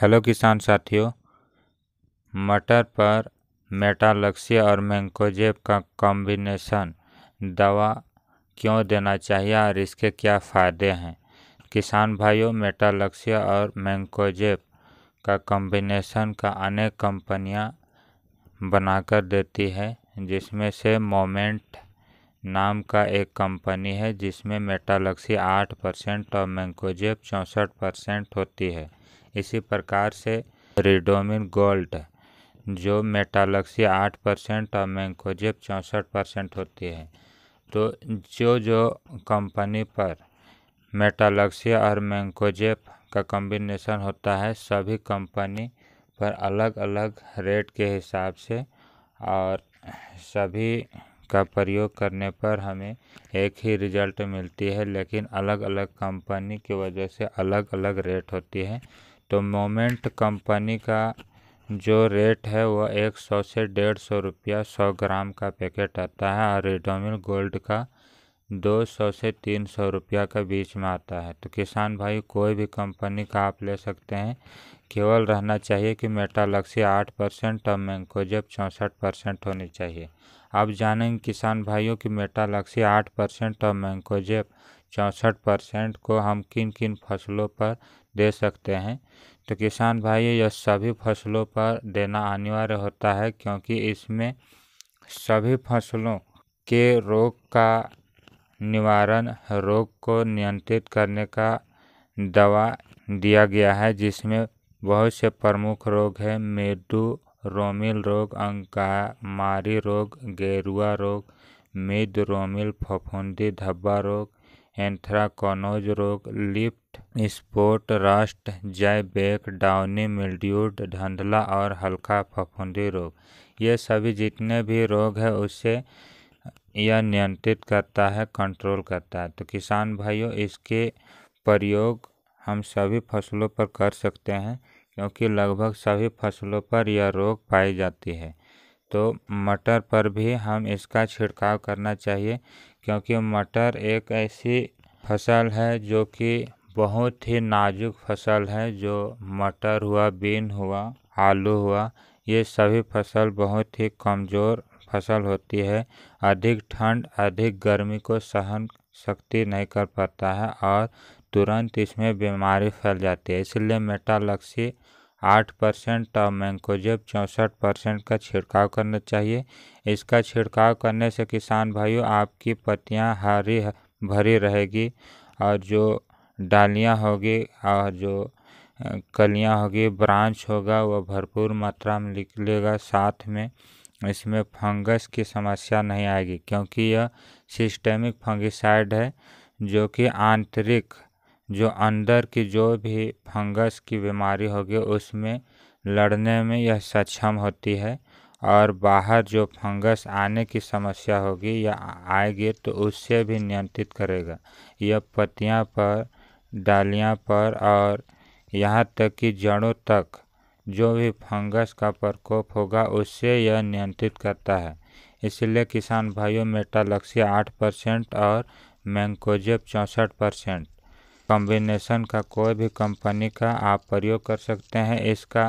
hello किसान साथियों मटर पर मेटालक्सिया और मैंकोजेब का कॉम्बिनेशन दवा क्यों देना चाहिए और इसके क्या फ़ायदे हैं किसान भाइयों मेटालक्सिया और मैंकोजेब का कॉम्बिनेशन का अनेक कंपनियां बनाकर देती है जिसमें से मोमेंट नाम का एक कंपनी है जिसमें मेटालक्सी आठ परसेंट और मैंकोजेब चौंसठ परसेंट होती है इसी प्रकार से रिडोमिन गोल्ड जो मेटालक्सी आठ परसेंट और मैंकोजेब चौंसठ परसेंट होती है तो जो जो कंपनी पर मेटालक्सी और मैंकोजिप का कॉम्बिनेशन होता है सभी कंपनी पर अलग अलग रेट के हिसाब से और सभी का प्रयोग करने पर हमें एक ही रिज़ल्ट मिलती है लेकिन अलग अलग कंपनी की वजह से अलग अलग रेट होती है तो मोमेंट कंपनी का जो रेट है वह एक सौ से डेढ़ सौ रुपया सौ ग्राम का पैकेट आता है और रिडोमिन गोल्ड का दो सौ से तीन सौ रुपया के बीच में आता है तो किसान भाई कोई भी कंपनी का आप ले सकते हैं केवल रहना चाहिए कि मेटालक्सी आठ परसेंट और मैंकोजेब चौंसठ परसेंट होनी चाहिए आप जानेंगे किसान भाइयों की मेटालॉक्सी आठ परसेंट और मैंकोजेप चौंसठ परसेंट को हम किन किन फसलों पर दे सकते हैं तो किसान भाइयों यह सभी फसलों पर देना अनिवार्य होता है क्योंकि इसमें सभी फसलों के रोग का निवारण रोग को नियंत्रित करने का दवा दिया गया है जिसमें बहुत से प्रमुख रोग हैं मेदू रोमिल रोग मारी रोग गेरुआ रोग मिद रोमिल फफूंदी धब्बा रोग एंथ्राकोनोज रोग लीफ स्पोर्ट रस्ट बेक डाउनी मिल्ड्यूड धंधला और हल्का फफूंदी रोग ये सभी जितने भी रोग है उसे यह नियंत्रित करता है कंट्रोल करता है तो किसान भाइयों इसके प्रयोग हम सभी फसलों पर कर सकते हैं क्योंकि लगभग सभी फसलों पर यह रोग पाई जाती है तो मटर पर भी हम इसका छिड़काव करना चाहिए क्योंकि मटर एक ऐसी फसल है जो कि बहुत ही नाजुक फसल है जो मटर हुआ बीन हुआ आलू हुआ ये सभी फसल बहुत ही कमज़ोर फसल होती है अधिक ठंड अधिक गर्मी को सहन शक्ति नहीं कर पाता है और तुरंत इसमें बीमारी फैल जाती है इसलिए मेटालक्सी आठ परसेंट और मैंकोजेब चौंसठ परसेंट का छिड़काव करना चाहिए इसका छिड़काव करने से किसान भाइयों आपकी पत्तियां हरी भरी रहेगी और जो डालियां होगी और जो कलियां होगी ब्रांच होगा वह भरपूर मात्रा में निकलेगा साथ में इसमें फंगस की समस्या नहीं आएगी क्योंकि यह सिस्टेमिक फंगिसाइड है जो कि आंतरिक जो अंदर की जो भी फंगस की बीमारी होगी उसमें लड़ने में यह सक्षम होती है और बाहर जो फंगस आने की समस्या होगी या आएगी तो उससे भी नियंत्रित करेगा यह पत्तियां पर डालियां पर और यहाँ तक कि जड़ों तक जो भी फंगस का प्रकोप होगा उससे यह नियंत्रित करता है इसलिए किसान भाइयों मेटालक्सी आठ परसेंट और मैंकोजेब चौंसठ परसेंट कॉम्बिनेशन का कोई भी कंपनी का आप प्रयोग कर सकते हैं इसका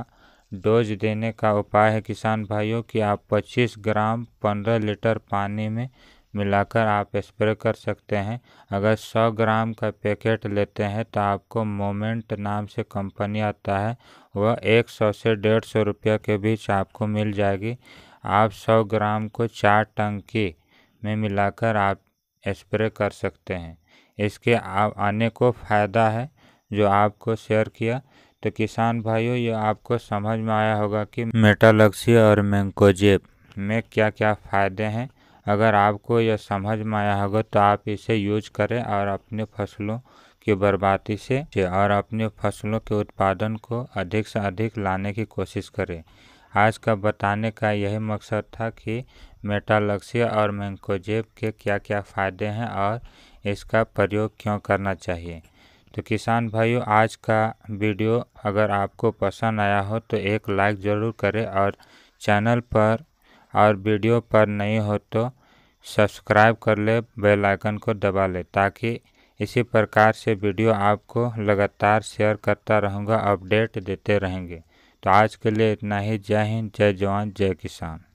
डोज देने का उपाय है किसान भाइयों कि आप 25 ग्राम 15 लीटर पानी में मिलाकर आप स्प्रे कर सकते हैं अगर 100 ग्राम का पैकेट लेते हैं तो आपको मोमेंट नाम से कंपनी आता है वह 100 से डेढ़ सौ रुपये के बीच आपको मिल जाएगी आप 100 ग्राम को चार टंकी में मिलाकर आप स्प्रे कर सकते हैं इसके आने को फ़ायदा है जो आपको शेयर किया तो किसान भाइयों ये आपको समझ में आया होगा कि मेटालक्सी और मैंकोजेब में क्या क्या फ़ायदे हैं अगर आपको यह समझ में आया होगा तो आप इसे यूज करें और अपने फसलों की बर्बादी से और अपने फसलों के उत्पादन को अधिक से अधिक लाने की कोशिश करें आज का बताने का यही मकसद था कि मेटालक्सी और मैंकोजेब के क्या क्या फ़ायदे हैं और इसका प्रयोग क्यों करना चाहिए तो किसान भाइयों आज का वीडियो अगर आपको पसंद आया हो तो एक लाइक ज़रूर करें और चैनल पर और वीडियो पर नहीं हो तो सब्सक्राइब कर ले बेल आइकन को दबा ले ताकि इसी प्रकार से वीडियो आपको लगातार शेयर करता रहूँगा अपडेट देते रहेंगे तो आज के लिए इतना ही जय हिंद जय जवान जय किसान